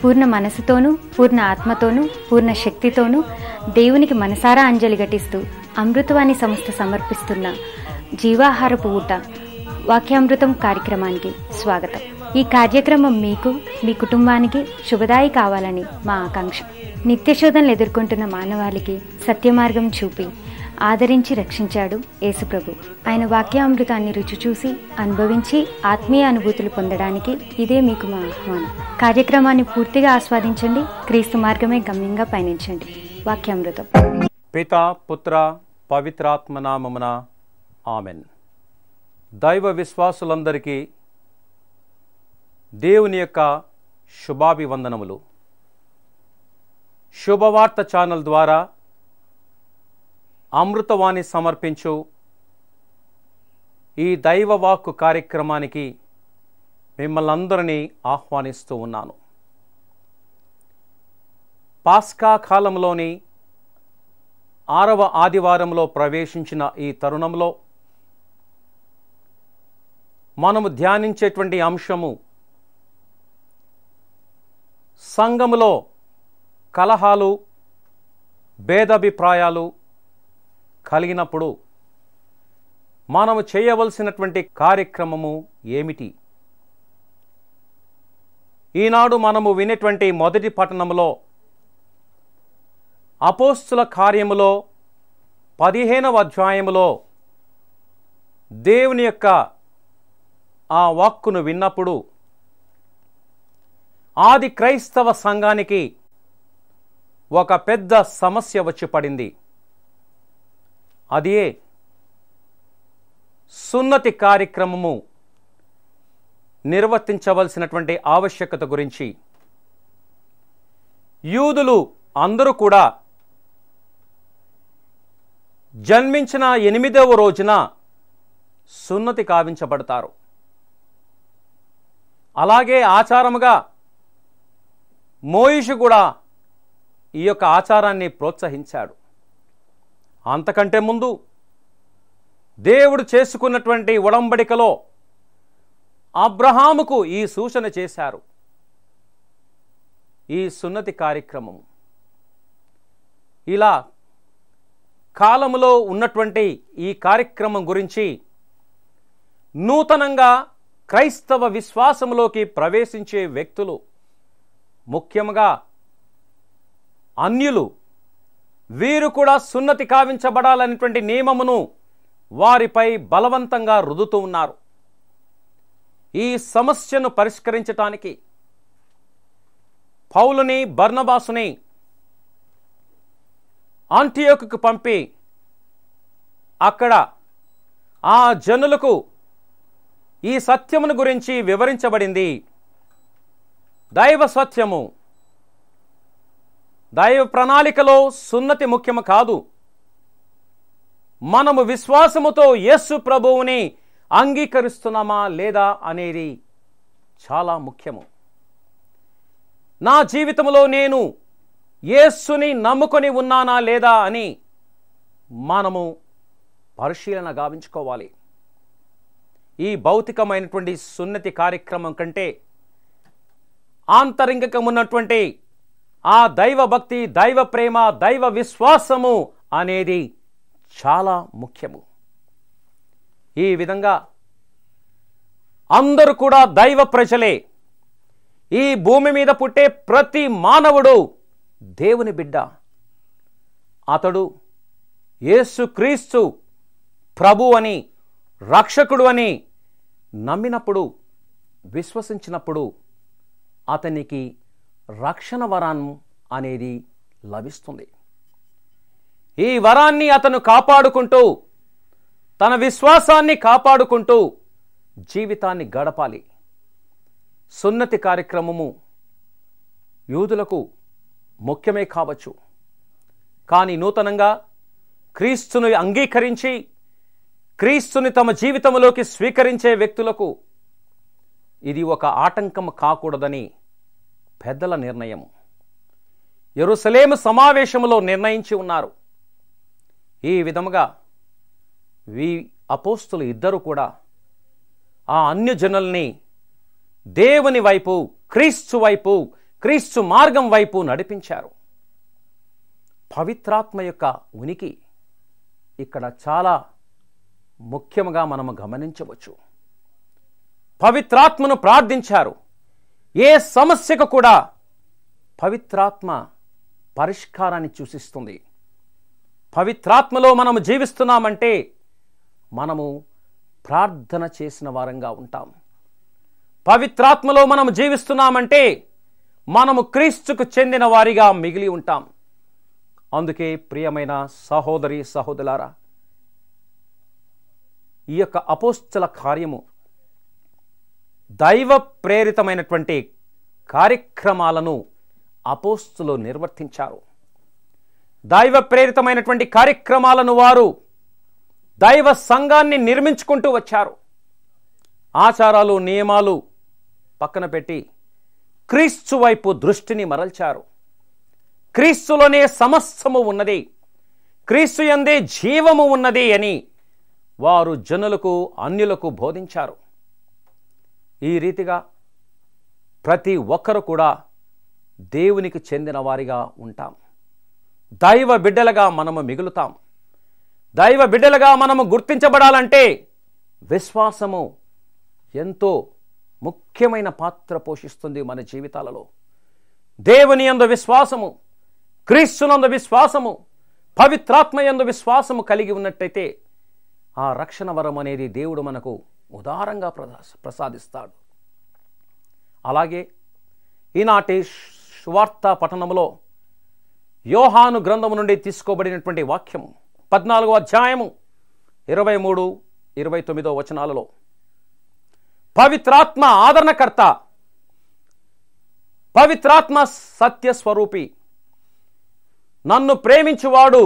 పూర్ణ మనసుతోనూ పూర్ణ ఆత్మతోనూ పూర్ణ శక్తితోనూ దేవునికి మనసారా అంజలి ఘటిస్తూ అమృతవాణి సంస్థ సమర్పిస్తున్న జీవాహారపు ఊట వాక్యామృతం కార్యక్రమానికి స్వాగతం ఈ కార్యక్రమం మీకు మీ కుటుంబానికి శుభదాయి కావాలని మా ఆకాంక్ష నిత్యశోధనలు ఎదుర్కొంటున్న మానవాళికి సత్యమార్గం చూపి ఆదరించి రక్షించాడు యేసుప్రభు ఆయన వాక్యామృతాన్ని రుచి చూసి అనుభవించి ఆత్మీయ అనుభూతులు పొందడానికి ఇదే మీకు మా ఆహ్వానం కార్యక్రమాన్ని పూర్తిగా ఆస్వాదించండి క్రీస్తు మార్గమే గమ్యంగా పయనించండి వాక్యామృతం పిత పుత్ర పవిత్రాత్మనామమున ఆమెన్ దైవ విశ్వాసులందరికీ దేవుని యొక్క శుభాభివందనములు శుభవార్త ఛానల్ ద్వారా అమృతవాణి సమర్పించు ఈ దైవవాక్కు కార్యక్రమానికి మిమ్మల్ని అందరినీ ఆహ్వానిస్తూ ఉన్నాను పాస్కా కాలంలోని ఆరవ ఆదివారంలో ప్రవేశించిన ఈ తరుణంలో మనము ధ్యానించేటువంటి అంశము సంఘములో కలహాలు భేదాభిప్రాయాలు కలిగినప్పుడు మనము చేయవలసినటువంటి కార్యక్రమము ఏమిటి ఈనాడు మనము వినేటువంటి మొదటి పట్టణంలో అపోస్తుల కార్యములో పదిహేనవ అధ్యాయములో దేవుని యొక్క ఆ వాక్కును విన్నప్పుడు ఆది క్రైస్తవ సంఘానికి ఒక పెద్ద సమస్య వచ్చి పడింది ఏ సున్నతి కార్యక్రమము నిర్వర్తించవలసినటువంటి ఆవశ్యకత గురించి యూదులు అందరూ కూడా జన్మించిన ఎనిమిదవ రోజున సున్నతి కావించబడతారు అలాగే ఆచారముగా మోయిషు కూడా ఈ యొక్క ఆచారాన్ని ప్రోత్సహించాడు అంతకంటే ముందు దేవుడు చేసుకున్నటువంటి ఉడంబడికలో అబ్రహాముకు ఈ సూచన చేశారు ఈ సున్నతి కార్యక్రమం ఇలా కాలములో ఉన్నటువంటి ఈ కార్యక్రమం గురించి నూతనంగా క్రైస్తవ విశ్వాసంలోకి ప్రవేశించే వ్యక్తులు ముఖ్యంగా అన్యులు వీరు కూడా సున్నతి కావించబడాలనేటువంటి నియమమును వారిపై బలవంతంగా రుదుతూ ఉన్నారు ఈ సమస్యను పరిష్కరించటానికి పౌలుని బర్ణబాసుని ఆంటియోకు పంపి అక్కడ ఆ జనులకు ఈ సత్యమును గురించి వివరించబడింది దైవ సత్యము దైవ ప్రణాళికలో సున్నతి ముఖ్యము కాదు మనము విశ్వాసముతో యస్సు ప్రభువుని అంగీకరిస్తున్నామా లేదా అనేది చాలా ముఖ్యము నా జీవితంలో నేను యేస్సుని నమ్ముకొని ఉన్నానా లేదా అని మనము పరిశీలన గావించుకోవాలి ఈ భౌతికమైనటువంటి సున్నతి కార్యక్రమం కంటే ఉన్నటువంటి ఆ దైవ భక్తి దైవ ప్రేమ దైవ విశ్వాసము అనేది చాలా ముఖ్యము ఈ విధంగా అందరూ కూడా దైవ ప్రజలే ఈ భూమి మీద పుట్టే ప్రతి మానవుడు దేవుని బిడ్డ అతడు యేసుక్రీస్తు ప్రభు అని రక్షకుడు అని నమ్మినప్పుడు విశ్వసించినప్పుడు అతనికి రక్షణ వరం అనేది లభిస్తుంది ఈ వరాన్ని అతను కాపాడుకుంటూ తన విశ్వాసాన్ని కాపాడుకుంటూ జీవితాన్ని గడపాలి సున్నతి కార్యక్రమము యూదులకు ముఖ్యమే కావచ్చు కానీ నూతనంగా క్రీస్తుని అంగీకరించి క్రీస్తుని తమ జీవితంలోకి స్వీకరించే వ్యక్తులకు ఇది ఒక ఆటంకం కాకూడదని పెద్దల నిర్ణయం ఎరుసలేము సమావేశంలో నిర్ణయించి ఉన్నారు ఈ విధముగా వీ అపోస్తులు ఇద్దరు కూడా ఆ అన్యజనుల్ని దేవుని వైపు క్రీస్తు వైపు క్రీస్తు మార్గం వైపు నడిపించారు పవిత్రాత్మ యొక్క ఉనికి ఇక్కడ చాలా ముఖ్యంగా మనము గమనించవచ్చు పవిత్రాత్మను ప్రార్థించారు ఏ సమస్యకు కూడా పవిత్రాత్మ పరిష్కారాన్ని సూచిస్తుంది పవిత్రాత్మలో మనము జీవిస్తున్నామంటే మనము ప్రార్థన చేసిన వారంగా ఉంటాం పవిత్రాత్మలో మనము జీవిస్తున్నామంటే మనము క్రీస్తుకు చెందిన వారిగా మిగిలి ఉంటాం అందుకే ప్రియమైన సహోదరి సహోదరారా ఈ యొక్క అపోస్తల కార్యము దైవ ప్రేరితమైనటువంటి కార్యక్రమాలను అపోస్తులు నిర్వర్తించారు దైవ ప్రేరితమైనటువంటి కార్యక్రమాలను వారు దైవ సంఘాన్ని నిర్మించుకుంటూ వచ్చారు ఆచారాలు నియమాలు పక్కన పెట్టి క్రీస్తు వైపు దృష్టిని మరల్చారు క్రీస్తులోనే సమస్తము ఉన్నది క్రీస్తు ఎందే జీవము ఉన్నది అని వారు జనులకు అన్యులకు బోధించారు ఈ రీతిగా ప్రతి ఒక్కరు కూడా దేవునికి చెందిన వారిగా ఉంటాం దైవ బిడ్డలుగా మనము మిగులుతాం దైవ బిడ్డలుగా మనము గుర్తించబడాలంటే విశ్వాసము ఎంతో ముఖ్యమైన పాత్ర పోషిస్తుంది మన జీవితాలలో దేవుని ఎందు విశ్వాసము క్రీస్తునందు విశ్వాసము పవిత్రాత్మ యందు విశ్వాసము కలిగి ఉన్నట్టయితే ఆ రక్షణ వరం అనేది దేవుడు మనకు ఉదారంగా ప్రసాదిస్తాడు అలాగే ఈనాటి సువార్త పఠనంలో యోహాను గ్రంథము నుండి తీసుకోబడినటువంటి వాక్యం పద్నాలుగో అధ్యాయము ఇరవై మూడు ఇరవై తొమ్మిదో వచనాలలో పవిత్రాత్మ ఆదరణకర్త పవిత్రాత్మ సత్యస్వరూపి నన్ను ప్రేమించువాడు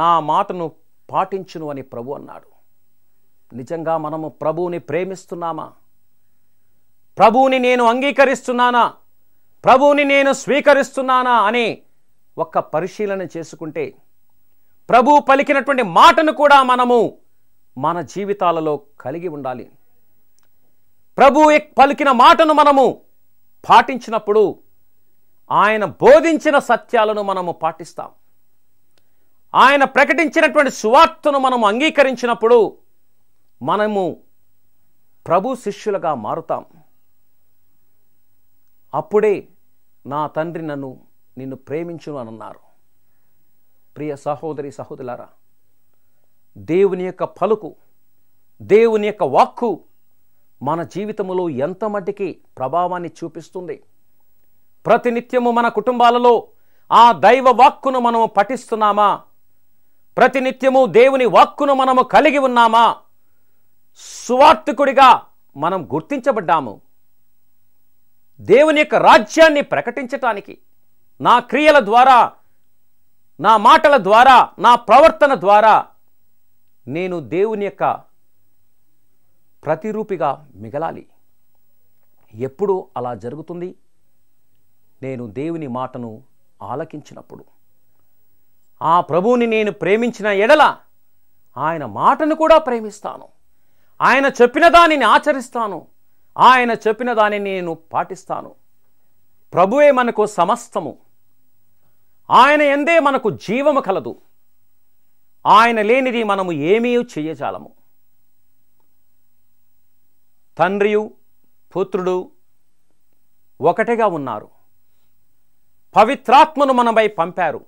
నా మాటను పాటించును అని ప్రభు అన్నాడు నిజంగా మనము ప్రభువుని ప్రేమిస్తున్నామా ప్రభువుని నేను అంగీకరిస్తున్నానా ప్రభువుని నేను స్వీకరిస్తున్నానా అని ఒక్క పరిశీలన చేసుకుంటే ప్రభు పలికినటువంటి మాటను కూడా మనము మన జీవితాలలో కలిగి ఉండాలి ప్రభు పలికిన మాటను మనము పాటించినప్పుడు ఆయన బోధించిన సత్యాలను మనము పాటిస్తాం ఆయన ప్రకటించినటువంటి సువార్తను మనము అంగీకరించినప్పుడు మనము ప్రభు శిష్యులుగా మారుతాం అప్పుడే నా తండ్రి నన్ను నిన్ను ప్రేమించును అని అన్నారు ప్రియ సహోదరి సహోదరులారా దేవుని యొక్క పలుకు దేవుని యొక్క వాక్కు మన జీవితంలో ఎంత మట్టికి ప్రభావాన్ని చూపిస్తుంది ప్రతినిత్యము మన కుటుంబాలలో ఆ దైవ వాక్కును మనము పఠిస్తున్నామా ప్రతినిత్యము దేవుని వాక్కును మనము కలిగి ఉన్నామా సువార్థకుడిగా మనం గుర్తించబడ్డాము దేవుని యొక్క రాజ్యాన్ని ప్రకటించటానికి నా క్రియల ద్వారా నా మాటల ద్వారా నా ప్రవర్తన ద్వారా నేను దేవుని యొక్క ప్రతిరూపిగా మిగలాలి ఎప్పుడు అలా జరుగుతుంది నేను దేవుని మాటను ఆలకించినప్పుడు ఆ ప్రభువుని నేను ప్రేమించిన ఎడల ఆయన మాటను కూడా ప్రేమిస్తాను ఆయన చెప్పిన దానిని ఆచరిస్తాను ఆయన చెప్పిన దానిని నేను పాటిస్తాను ప్రభువే మనకు సమస్తము ఆయన ఎందే మనకు జీవము కలదు ఆయన లేనిది మనము ఏమీ చేయజాలము తండ్రియు పుత్రుడు ఒకటిగా ఉన్నారు పవిత్రాత్మను మనపై పంపారు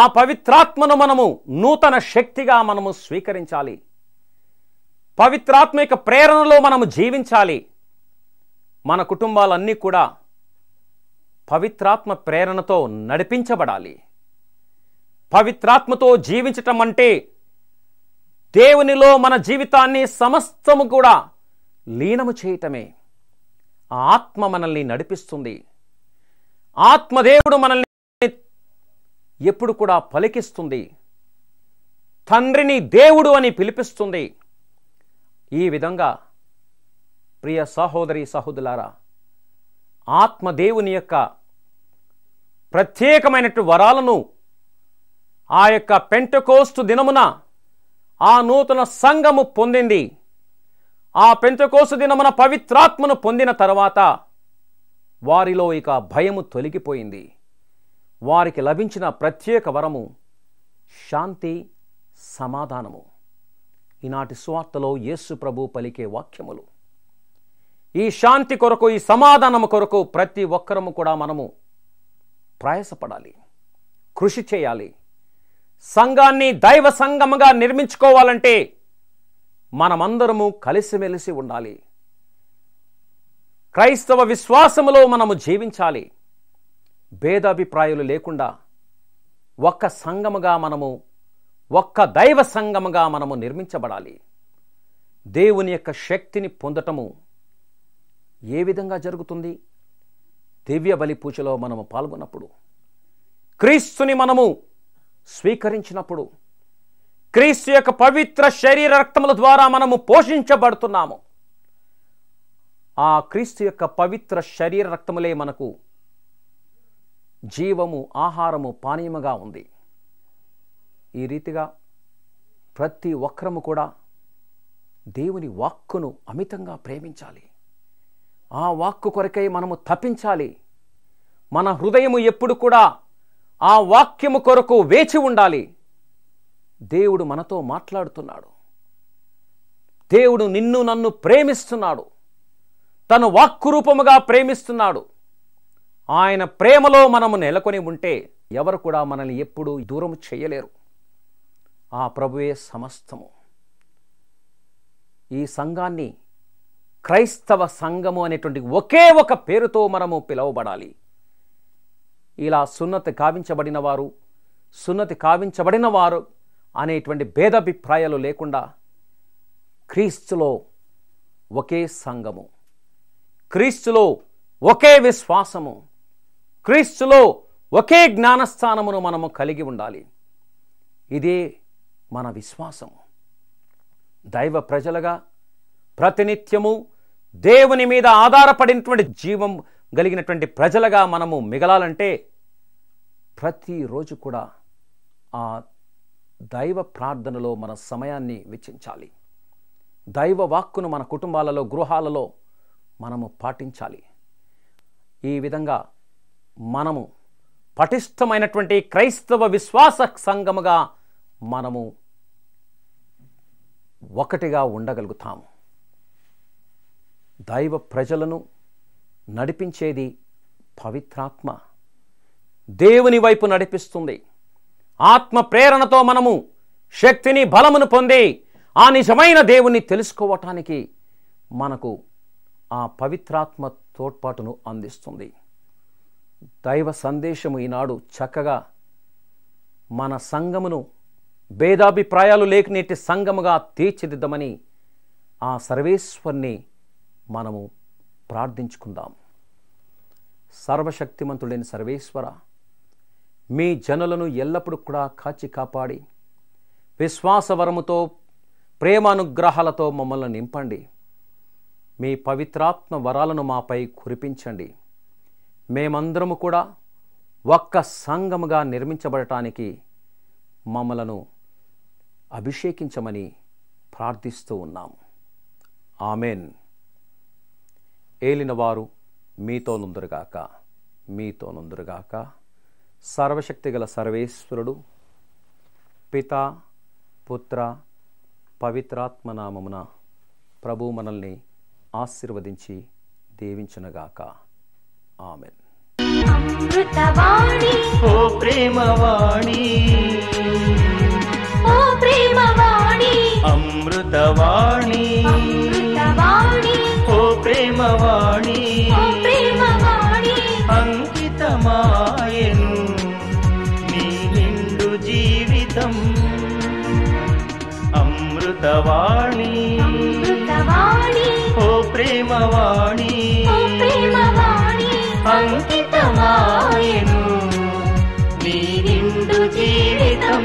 ఆ పవిత్రాత్మను మనము నూతన శక్తిగా మనము స్వీకరించాలి పవిత్రాత్మిక ప్రేరణలో మనము జీవించాలి మన కుటుంబాలన్నీ కూడా పవిత్రాత్మ ప్రేరణతో నడిపించబడాలి పవిత్రాత్మతో జీవించటం అంటే దేవునిలో మన జీవితాన్ని సమస్తము కూడా లీనము చేయటమే ఆత్మ మనల్ని నడిపిస్తుంది ఆత్మదేవుడు మనల్ని ఎప్పుడు కూడా పలికిస్తుంది తండ్రిని దేవుడు అని పిలిపిస్తుంది ఈ విధంగా ప్రియ సహోదరి సహోదరులారా ఆత్మదేవుని యొక్క ప్రత్యేకమైనటువంటి వరాలను ఆ యొక్క పెంటకోస్తు దినమున ఆ నూతన సంఘము పొందింది ఆ పెంటకోస్తు దినమున పవిత్రాత్మను పొందిన తర్వాత వారిలో ఇక భయము తొలగిపోయింది వారికి లభించిన ప్రత్యేక వరము శాంతి సమాధానము ఈనాటి స్వార్తలో యేసు ప్రభు పలికే వాక్యములు ఈ శాంతి కొరకు ఈ సమాధానము కొరకు ప్రతి ఒక్కరము కూడా మనము ప్రయాసపడాలి కృషి చేయాలి సంఘాన్ని దైవ సంఘముగా నిర్మించుకోవాలంటే మనమందరము కలిసిమెలిసి ఉండాలి క్రైస్తవ విశ్వాసములో మనము జీవించాలి భేదాభిప్రాయాలు లేకుండా ఒక్క సంఘముగా మనము ఒక్క దైవ సంగముగా మనము నిర్మించబడాలి దేవుని యొక్క శక్తిని పొందటము ఏ విధంగా జరుగుతుంది దివ్య బలి పూజలో మనము పాల్గొన్నప్పుడు క్రీస్తుని మనము స్వీకరించినప్పుడు క్రీస్తు యొక్క పవిత్ర శరీర రక్తముల ద్వారా మనము పోషించబడుతున్నాము ఆ క్రీస్తు యొక్క పవిత్ర శరీర రక్తములే మనకు జీవము ఆహారము పానీయముగా ఉంది ఈ రీతిగా ప్రతి ఒక్కరము కూడా దేవుని వాక్కును అమితంగా ప్రేమించాలి ఆ వాక్కు కొరకై మనము తప్పించాలి మన హృదయము ఎప్పుడు కూడా ఆ వాక్యము కొరకు వేచి ఉండాలి దేవుడు మనతో మాట్లాడుతున్నాడు దేవుడు నిన్ను నన్ను ప్రేమిస్తున్నాడు తను వాక్కు రూపముగా ప్రేమిస్తున్నాడు ఆయన ప్రేమలో మనము నెలకొని ఉంటే ఎవరు కూడా మనల్ని ఎప్పుడూ దూరం చేయలేరు ఆ ప్రభువే సమస్తము ఈ సంఘాన్ని క్రైస్తవ సంఘము అనేటువంటి ఒకే ఒక పేరుతో మనము పిలువబడాలి ఇలా సున్నతి కావించబడిన వారు సున్నతి కావించబడిన వారు అనేటువంటి భేదాభిప్రాయాలు లేకుండా క్రీస్తులో ఒకే సంఘము క్రీస్తులో ఒకే విశ్వాసము క్రీస్తులో ఒకే జ్ఞానస్థానమును మనము కలిగి ఉండాలి ఇదే మన విశ్వాసం దైవ ప్రజలుగా ప్రతినిత్యము దేవుని మీద ఆధారపడినటువంటి జీవం కలిగినటువంటి ప్రజలుగా మనము మిగలాలంటే ప్రతిరోజు కూడా ఆ దైవ ప్రార్థనలో మన సమయాన్ని వెచ్చించాలి దైవ వాక్కును మన కుటుంబాలలో గృహాలలో మనము పాటించాలి ఈ విధంగా మనము పటిష్టమైనటువంటి క్రైస్తవ విశ్వాస సంఘముగా మనము ఒకటిగా ఉండగలుగుతాము దైవ ప్రజలను నడిపించేది పవిత్రాత్మ దేవుని వైపు నడిపిస్తుంది ఆత్మ ప్రేరణతో మనము శక్తిని బలమును పొంది ఆ నిజమైన దేవుణ్ణి తెలుసుకోవటానికి మనకు ఆ పవిత్రాత్మ తోడ్పాటును అందిస్తుంది దైవ సందేశము ఈనాడు చక్కగా మన సంగమును భేదాభిప్రాయాలు లేకనేటి సంగముగా తీర్చిదిద్దమని ఆ సర్వేశ్వర్ని మనము ప్రార్థించుకుందాం సర్వశక్తిమంతుడైన సర్వేశ్వర మీ జనులను ఎల్లప్పుడూ కూడా కాచి కాపాడి విశ్వాసవరముతో ప్రేమానుగ్రహాలతో మమ్మల్ని నింపండి మీ పవిత్రాత్మ వరాలను మాపై కురిపించండి మేమందరము కూడా ఒక్క సంఘముగా నిర్మించబడటానికి మమ్మలను అభిషేకించమని ప్రార్థిస్తూ ఉన్నాం ఆమెన్ ఏలినవారు మీతో మీతోనుందురుగాక సర్వశక్తి సర్వశక్తిగల సర్వేశ్వరుడు పిత పుత్ర పవిత్రాత్మనామమున ప్రభు మనల్ని ఆశీర్వదించి దీవించునగాక ఆమెన్ అమృతవాణి ఓ ప్రేమవాణి ప్రేమవాణి అమృతవాణి అమృతవాణి ఓ ప్రేమవాణి ఓ ప్రేమవాణి అంకితమాయను నీ నిండు అంకితమాయను నీ నిండు జీవితం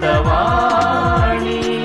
वाणि